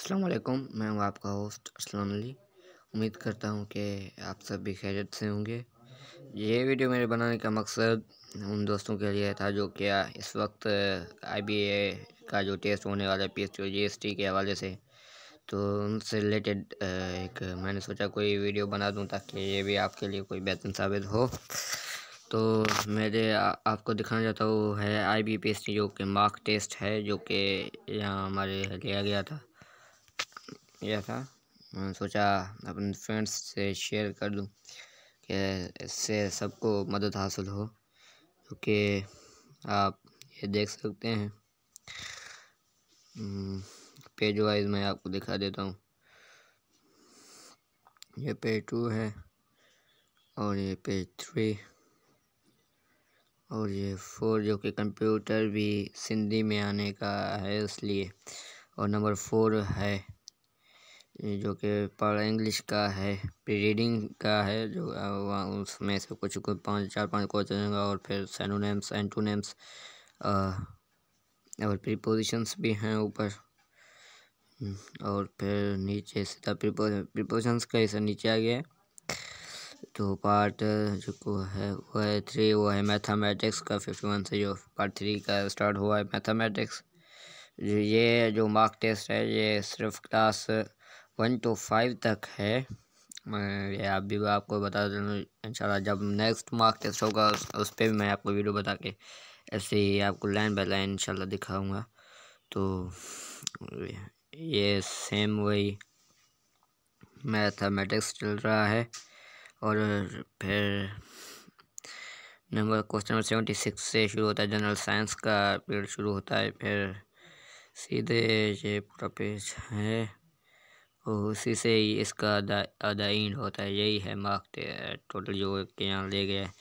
अस्सलाम वालेकुम मैं हूँ आपका होस्ट असलम अली उम्मीद करता हूँ कि आप सब भी खैरियत से होंगे ये वीडियो मेरे बनाने का मकसद उन दोस्तों के लिए था जो क्या इस वक्त आईबीए का जो टेस्ट होने वाला है पी एस जीएसटी के हवाले से तो उनसे रिलेटेड एक मैंने सोचा कोई वीडियो बना दूँ ताकि ये भी आपके लिए कोई बेहतर साबित हो तो मेरे आ, आपको दिखाना चाहता हूँ है I B P S T जो कि मार्क टेस्ट है जो कि यहाँ हमारे लिया गया था यह था मैंने सोचा अपने फ्रेंड्स से शेयर कर दूं कि इससे सबको मदद हासिल हो क्योंकि आप ये देख सकते हैं पेज हम्म, वाइज मैं आपको दिखा देता हूँ ये पेज टू है और ये पेज थ्री और ये फोर जो कि कंप्यूटर भी सिंधी में आने का है इसलिए और नंबर फोर है ये जो कि पढ़ इंग्लिश का है रीडिंग का है जो उसमें से कुछ कुछ पाँच चार पांच क्वेश्चन और फिर सेनोनेम्स एंटोनेम्स और प्रीपोजिशंस भी हैं ऊपर हम्म, और फिर नीचे सीधा प्रीपोजिशंस तो का ऐसा नीचे आ गया तो पार्ट जो है वो है थ्री वो है मैथमेटिक्स का फिफ्टी वन से जो पार्ट थ्री का स्टार्ट हुआ है मैथमेटिक्स ये जो मार्क टेस्ट है ये सिर्फ क्लास वन टू फाइव तक है मैं आप भी आपको बता दूँ इन जब नेक्स्ट मार्क टेस्ट होगा उस पर भी मैं आपको वीडियो बता के ऐसे ही आपको लाइन बाई लाइन इंशाल्लाह दिखाऊंगा तो ये सेम वही मैथमेटिक्स चल रहा है और फिर number question number seventy six से शुरू होता है जनरल साइंस का पीरियड शुरू होता है फिर सीधे ये पूरा पेज है तो उसी से ही इसका अदाइन होता है यही है मार्क टोटल जो के यहाँ ले गया है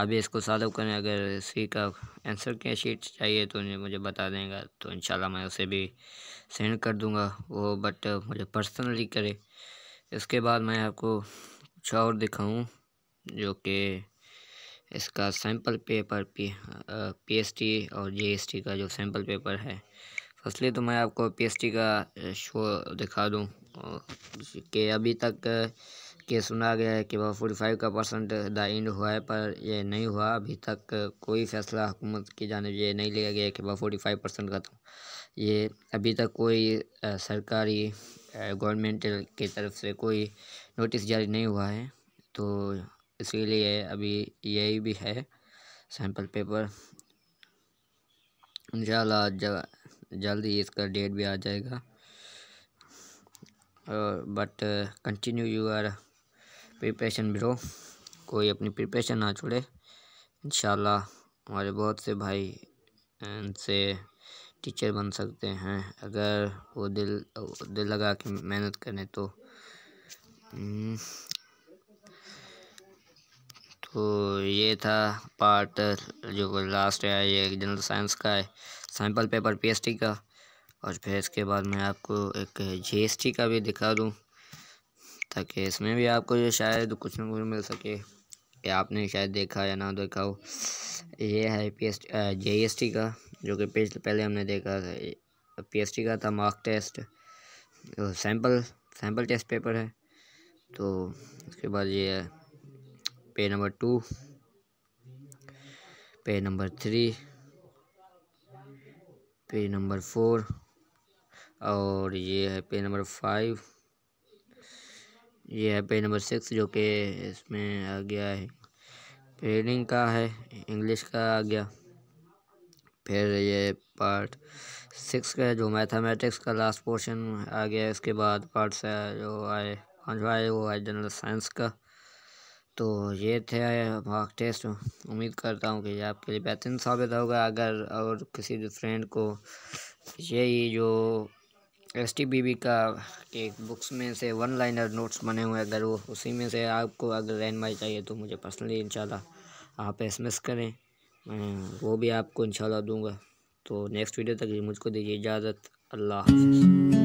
आप इसको सॉल्व करें अगर इसी का आंसर क्या शीट चाहिए तो मुझे बता देंगे तो इंशाल्लाह मैं उसे भी सेंड कर दूंगा वो बट मुझे पर्सनली करे इसके बाद मैं आपको कुछ और दिखाऊँ जो कि इसका सैम्पल पेपर पी टी और टी का जो सैम्पल पेपर है फसलें तो मैं आपको पीएसटी का शो दिखा दूँ कि अभी तक के सुना गया है कि वह फोर्टी फाइव का परसेंट द इंड हुआ है पर यह नहीं हुआ अभी तक कोई फैसला हुकूमत की जानब ये नहीं लिया गया कि वह फोर्टी फाइव परसेंट खत्म ये अभी तक कोई सरकारी गवर्नमेंट की तरफ से कोई नोटिस जारी नहीं हुआ है तो इसीलिए अभी यही भी है सैम्पल पेपर इन शब जल्द ही इसका डेट भी आ जाएगा और but continue your preparation bro कोई अपनी प्रिपरेशन ना छोड़े इन हमारे बहुत से भाई से टीचर बन सकते हैं अगर वो दिल दिल लगा के मेहनत करें तो हम्म, तो ये था पार्ट जो लास्ट है ये जनरल साइंस का है सैम्पल पेपर पीएसटी का और फिर इसके बाद मैं आपको एक जीएसटी का भी दिखा दूँ ताकि इसमें भी आपको ये शायद कुछ ना कुछ मिल सके कि आपने शायद देखा या ना देखा हो ये है पी एस का जो कि पहले हमने देखा था पी का था mark test sample sample test paper है तो उसके बाद ये है page number two page number three page number four और ये है पेज नंबर फाइव ये है पेज नंबर सिक्स जो कि इसमें आ गया है रीडिंग का है इंग्लिश का आ गया फिर ये पार्ट सिक्स का है जो मैथमेटिक्स का लास्ट पोर्शन आ गया इसके बाद पार्ट से जो आए पाँचवा आए वो है जनरल साइंस का तो ये थे मॉक टेस्ट उम्मीद करता हूँ कि ये आपके लिए बेहतरीन साबित होगा अगर और किसी भी फ्रेंड को यही जो एस टी बी बी का एक बुक्स में से वन लाइनर नोट्स बने हुए हैं अगर वो उसी में से आपको अगर रहनमाई चाहिए तो मुझे पर्सनली इंशाल्लाह आप एस एम एस करें मैं वो भी आपको इंशाल्लाह दूंगा तो नेक्स्ट वीडियो तक मुझको दीजिए इजाज़त अल्लाह हाफिज़